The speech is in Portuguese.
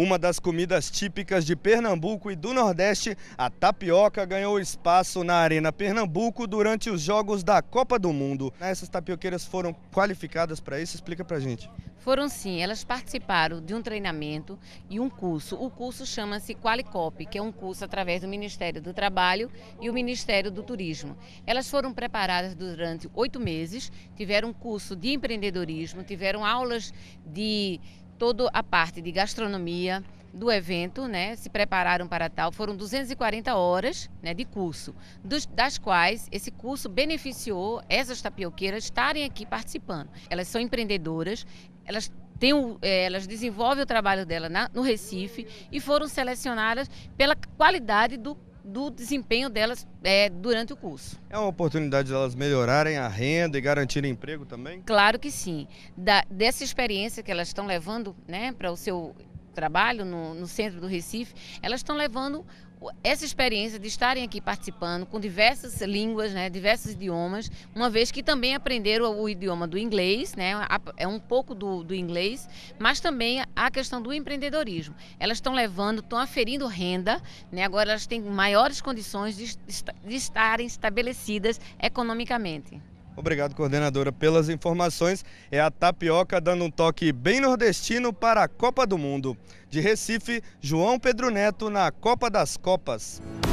Uma das comidas típicas de Pernambuco e do Nordeste, a tapioca ganhou espaço na Arena Pernambuco durante os jogos da Copa do Mundo. Essas tapioqueiras foram qualificadas para isso? Explica a gente. Foram sim, elas participaram de um treinamento e um curso. O curso chama-se Qualicop, que é um curso através do Ministério do Trabalho e o Ministério do Turismo. Elas foram preparadas durante oito meses, tiveram um curso de empreendedorismo, tiveram aulas de toda a parte de gastronomia do evento, né, se prepararam para tal, foram 240 horas né, de curso, dos, das quais esse curso beneficiou essas tapioqueiras estarem aqui participando. Elas são empreendedoras, elas têm é, elas desenvolvem o trabalho dela na, no Recife e foram selecionadas pela qualidade do do desempenho delas é, durante o curso. É uma oportunidade de elas melhorarem a renda e garantirem emprego também? Claro que sim. Da, dessa experiência que elas estão levando né, para o seu trabalho no, no centro do Recife, elas estão levando essa experiência de estarem aqui participando com diversas línguas, né, diversos idiomas, uma vez que também aprenderam o idioma do inglês, né, é um pouco do, do inglês, mas também a questão do empreendedorismo. Elas estão levando, estão aferindo renda, né, agora elas têm maiores condições de, de estarem estabelecidas economicamente. Obrigado, coordenadora, pelas informações. É a tapioca dando um toque bem nordestino para a Copa do Mundo. De Recife, João Pedro Neto na Copa das Copas.